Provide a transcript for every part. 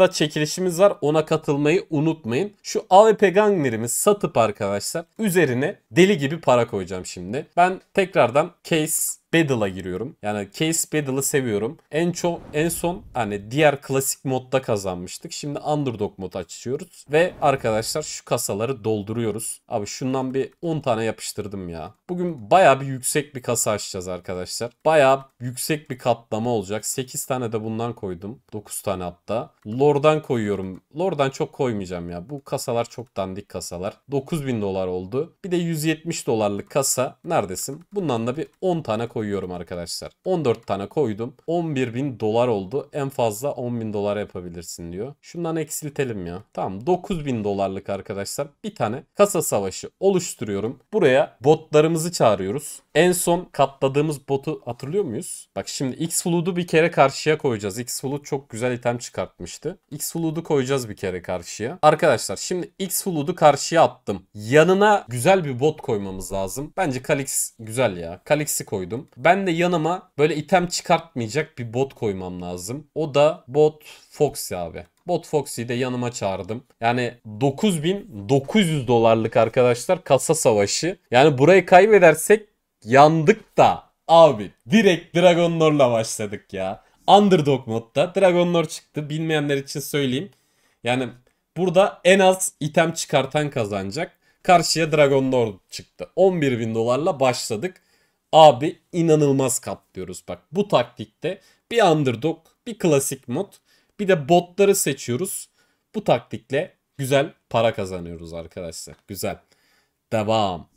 aşağıda çekilişimiz var. Ona katılmayı unutmayın. Şu AWP ganglerimi satıp arkadaşlar üzerine deli gibi para koyacağım şimdi. Ben tekrardan case Battle'a giriyorum. Yani Case Battle'ı seviyorum. En çok en son hani diğer klasik modda kazanmıştık. Şimdi Underdog mod açıyoruz ve arkadaşlar şu kasaları dolduruyoruz. Abi şundan bir 10 tane yapıştırdım ya. Bugün baya bir yüksek bir kasa açacağız arkadaşlar. Baya yüksek bir katlama olacak. 8 tane de bundan koydum. 9 tane hatta. Lord'dan koyuyorum. Lord'dan çok koymayacağım ya. Bu kasalar çok dandik kasalar. 9000 dolar oldu. Bir de 170 dolarlık kasa neredesin? Bundan da bir 10 tane koyuyorum koyuyorum arkadaşlar. 14 tane koydum. 11 bin dolar oldu. En fazla 10 bin dolar yapabilirsin diyor. Şundan eksiltelim ya. Tamam 9 bin dolarlık arkadaşlar bir tane kasa savaşı oluşturuyorum. Buraya botlarımızı çağırıyoruz. En son katladığımız botu hatırlıyor muyuz? Bak şimdi X Flood'u bir kere karşıya koyacağız. X Flood çok güzel item çıkartmıştı. X Flood'u koyacağız bir kere karşıya. Arkadaşlar şimdi X Flood'u karşıya attım. Yanına güzel bir bot koymamız lazım. Bence Kalix güzel ya. Kalix'i koydum. Ben de yanıma böyle item çıkartmayacak bir bot koymam lazım. O da bot Foxy abi. Bot Foxy'yi de yanıma çağırdım. Yani 9900 dolarlık arkadaşlar kasa savaşı. Yani burayı kaybedersek yandık da abi direkt Dragon Lord'la başladık ya. Underdog modda Dragon Lord çıktı. Bilmeyenler için söyleyeyim. Yani burada en az item çıkartan kazanacak. Karşıya Dragon Lord çıktı. 11.000 dolarla başladık. Abi inanılmaz katlıyoruz bak. Bu taktikte bir underdog, bir klasik mod, bir de botları seçiyoruz. Bu taktikle güzel para kazanıyoruz arkadaşlar. Güzel. Devam.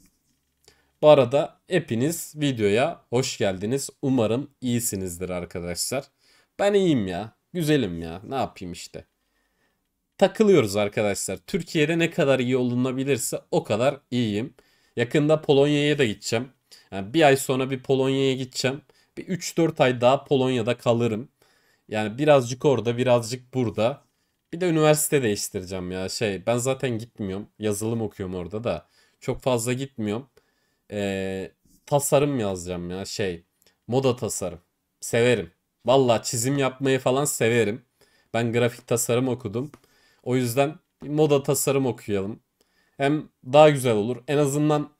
Bu arada hepiniz videoya hoş geldiniz. Umarım iyisinizdir arkadaşlar. Ben iyiyim ya. Güzelim ya. Ne yapayım işte. Takılıyoruz arkadaşlar. Türkiye'de ne kadar iyi olunabilirse o kadar iyiyim. Yakında Polonya'ya da gideceğim. Yani bir ay sonra bir Polonya'ya gideceğim. Bir 3-4 ay daha Polonya'da kalırım. Yani birazcık orada birazcık burada. Bir de üniversite değiştireceğim ya şey ben zaten gitmiyorum. Yazılım okuyorum orada da. Çok fazla gitmiyorum. Ee, tasarım yazacağım ya şey moda tasarım. Severim. Valla çizim yapmayı falan severim. Ben grafik tasarım okudum. O yüzden moda tasarım okuyalım. Hem daha güzel olur. En azından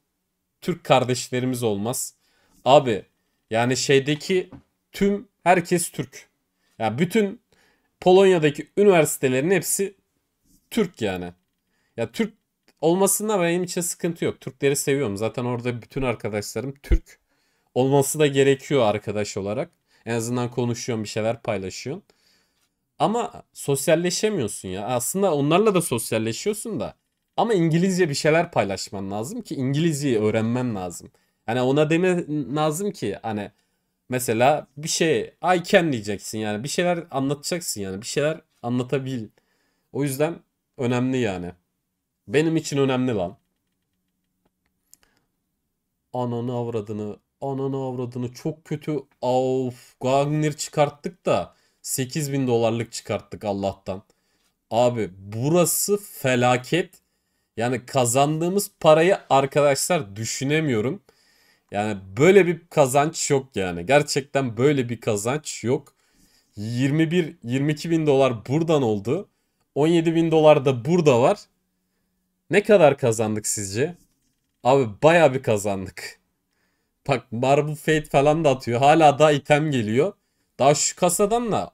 Türk kardeşlerimiz olmaz. Abi yani şeydeki tüm herkes Türk. Ya yani bütün Polonya'daki üniversitelerin hepsi Türk yani. Ya Türk olmasında benim için sıkıntı yok. Türkleri seviyorum. Zaten orada bütün arkadaşlarım Türk. Olması da gerekiyor arkadaş olarak. En azından konuşuyorsun, bir şeyler paylaşıyorsun. Ama sosyalleşemiyorsun ya. Aslında onlarla da sosyalleşiyorsun da ama İngilizce bir şeyler paylaşman lazım ki İngilizceyi öğrenmen lazım. Hani ona deme lazım ki hani mesela bir şey I can diyeceksin yani bir şeyler anlatacaksın yani bir şeyler anlatabil. O yüzden önemli yani. Benim için önemli lan. Ananı avradını ananı avradını çok kötü of Gagner çıkarttık da 8000 dolarlık çıkarttık Allah'tan. Abi burası felaket. Yani kazandığımız parayı arkadaşlar düşünemiyorum. Yani böyle bir kazanç yok yani. Gerçekten böyle bir kazanç yok. 21 22 bin dolar buradan oldu. 17 bin dolar da burada var. Ne kadar kazandık sizce? Abi baya bir kazandık. Bak Marble Fate falan da atıyor. Hala daha item geliyor. Daha şu kasadan da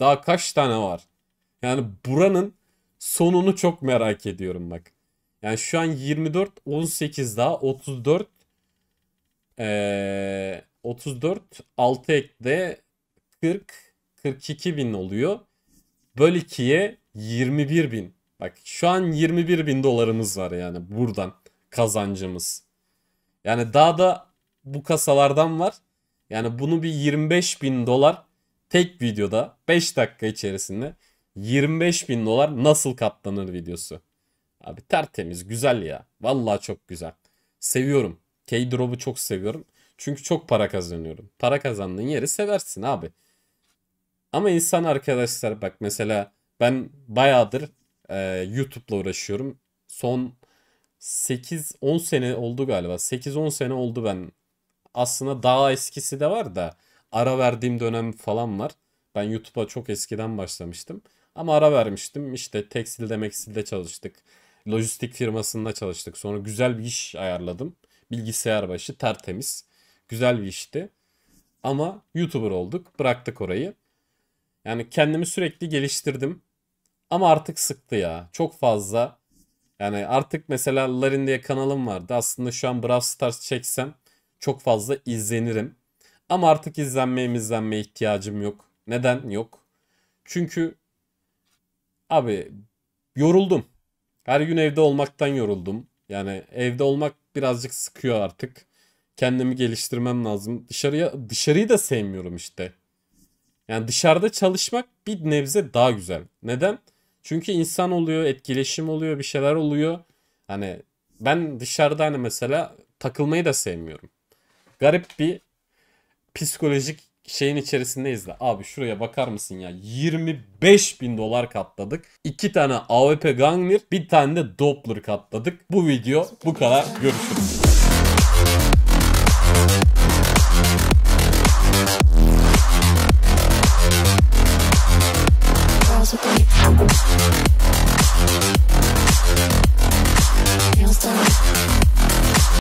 daha kaç tane var? Yani buranın sonunu çok merak ediyorum bak. Yani şu an 24, 18 daha 34 ee, 34 6 ekle 40 42 bin oluyor. Böl 2'ye 21 bin. Bak şu an 21 bin dolarımız var yani buradan kazancımız. Yani daha da bu kasalardan var. Yani bunu bir 25 bin dolar tek videoda 5 dakika içerisinde 25 bin dolar nasıl katlanır videosu. Abi tertemiz güzel ya. Vallahi çok güzel. Seviyorum. K-Drop'u çok seviyorum. Çünkü çok para kazanıyorum. Para kazandığın yeri seversin abi. Ama insan arkadaşlar bak mesela ben bayağıdır e, YouTube'la uğraşıyorum. Son 8-10 sene oldu galiba. 8-10 sene oldu ben. Aslında daha eskisi de var da ara verdiğim dönem falan var. Ben YouTube'a çok eskiden başlamıştım. Ama ara vermiştim. İşte tekstilde mekstilde çalıştık lojistik firmasında çalıştık. Sonra güzel bir iş ayarladım. Bilgisayar başı tertemiz. Güzel bir işti. Ama YouTuber olduk. Bıraktık orayı. Yani kendimi sürekli geliştirdim. Ama artık sıktı ya. Çok fazla. Yani artık mesela Larin diye kanalım vardı. Aslında şu an Brawl Stars çeksem çok fazla izlenirim. Ama artık izlenmeye izlenmeye ihtiyacım yok. Neden? Yok. Çünkü abi yoruldum. Her gün evde olmaktan yoruldum. Yani evde olmak birazcık sıkıyor artık. Kendimi geliştirmem lazım. Dışarıya dışarıyı da sevmiyorum işte. Yani dışarıda çalışmak bir nebze daha güzel. Neden? Çünkü insan oluyor, etkileşim oluyor, bir şeyler oluyor. Hani ben dışarıda hani mesela takılmayı da sevmiyorum. Garip bir psikolojik şeyin içerisindeyiz de abi şuraya bakar mısın ya 25 bin dolar katladık. iki tane AWP Gangnir bir tane de Doppler katladık. Bu video bu kadar görüşürüz.